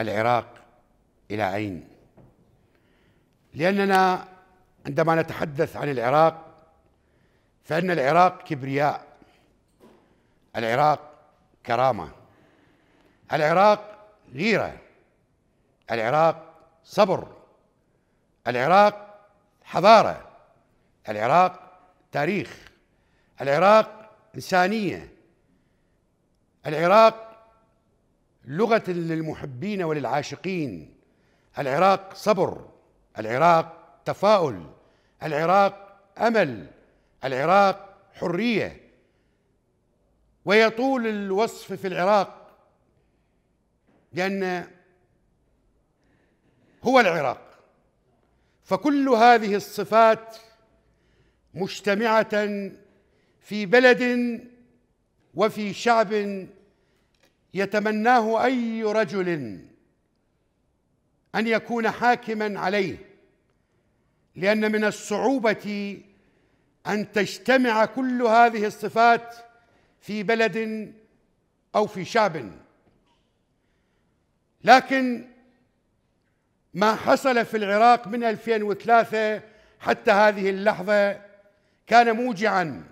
العراق إلى عين لأننا عندما نتحدث عن العراق فإن العراق كبرياء العراق كرامة العراق غيرة العراق صبر العراق حضارة العراق تاريخ العراق إنسانية العراق لغة للمحبين وللعاشقين العراق صبر العراق تفاؤل العراق أمل العراق حرية ويطول الوصف في العراق لأن هو العراق فكل هذه الصفات مجتمعة في بلد وفي شعب يتمناه اي رجل ان يكون حاكما عليه لان من الصعوبه ان تجتمع كل هذه الصفات في بلد او في شعب لكن ما حصل في العراق من 2003 حتى هذه اللحظه كان موجعا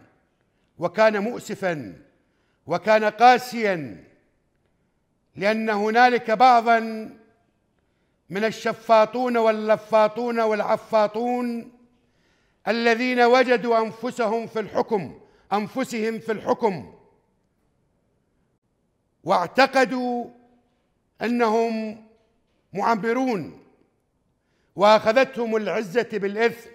وكان مؤسفا وكان قاسيا لأن هنالك بعضا من الشفاطون واللفاطون والعفاطون الذين وجدوا أنفسهم في الحكم أنفسهم في الحكم واعتقدوا أنهم معبرون وأخذتهم العزة بالإثم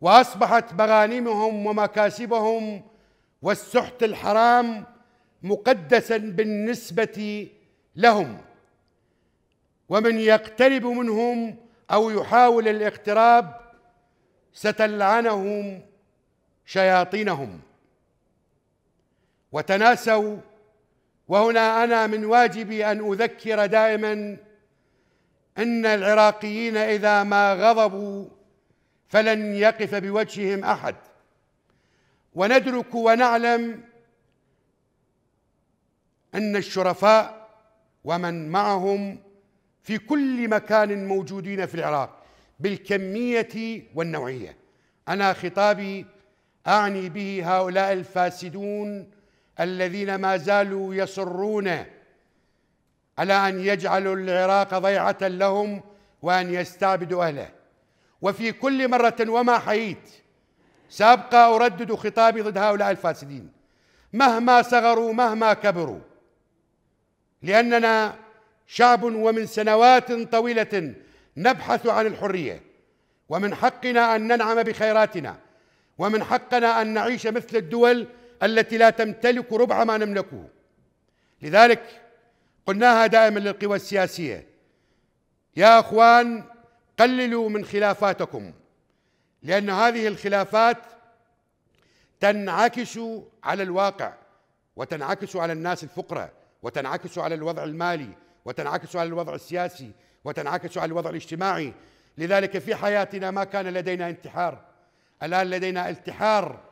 واصبحت مغانمهم ومكاسبهم والسحت الحرام مقدسا بالنسبه لهم ومن يقترب منهم او يحاول الاقتراب ستلعنهم شياطينهم وتناسوا وهنا انا من واجبي ان اذكر دائما ان العراقيين اذا ما غضبوا فلن يقف بوجههم احد وندرك ونعلم ان الشرفاء ومن معهم في كل مكان موجودين في العراق بالكميه والنوعيه انا خطابي اعني به هؤلاء الفاسدون الذين ما زالوا يصرون على ان يجعلوا العراق ضيعه لهم وان يستعبدوا اهله وفي كل مره وما حييت سابقى اردد خطابي ضد هؤلاء الفاسدين مهما صغروا مهما كبروا لأننا شعب ومن سنوات طويلة نبحث عن الحرية ومن حقنا أن ننعم بخيراتنا ومن حقنا أن نعيش مثل الدول التي لا تمتلك ربع ما نملكه لذلك قلناها دائما للقوى السياسية يا أخوان قللوا من خلافاتكم لأن هذه الخلافات تنعكس على الواقع وتنعكس على الناس الفقراء وتنعكس على الوضع المالي وتنعكس على الوضع السياسي وتنعكس على الوضع الاجتماعي لذلك في حياتنا ما كان لدينا انتحار الان لدينا انتحار